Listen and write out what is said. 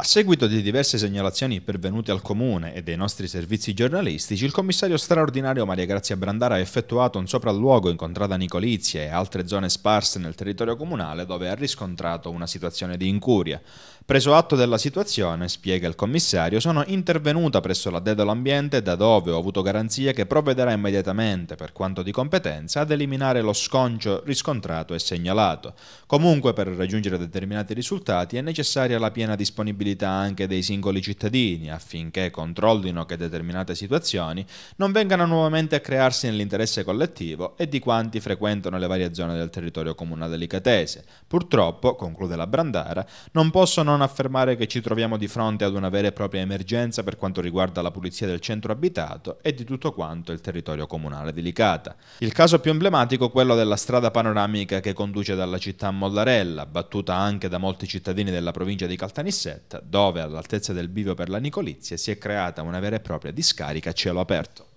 A seguito di diverse segnalazioni pervenute al Comune e dei nostri servizi giornalistici, il commissario straordinario Maria Grazia Brandara ha effettuato un sopralluogo in contrada Nicolizia e altre zone sparse nel territorio comunale dove ha riscontrato una situazione di incuria. Preso atto della situazione, spiega il commissario, sono intervenuta presso la DEDO l'ambiente da dove ho avuto garanzia che provvederà immediatamente, per quanto di competenza, ad eliminare lo sconcio riscontrato e segnalato. Comunque per raggiungere determinati risultati è necessaria la piena disponibilità responsabilità anche dei singoli cittadini affinché controllino che determinate situazioni non vengano nuovamente a crearsi nell'interesse collettivo e di quanti frequentano le varie zone del territorio comunale licatese. Purtroppo, conclude la Brandara, non posso non affermare che ci troviamo di fronte ad una vera e propria emergenza per quanto riguarda la pulizia del centro abitato e di tutto quanto il territorio comunale di Licata. Il caso più emblematico è quello della strada panoramica che conduce dalla città a Mollarella, battuta anche da molti cittadini della provincia di Caltanissetta, dove all'altezza del bivio per la Nicolizia si è creata una vera e propria discarica a cielo aperto.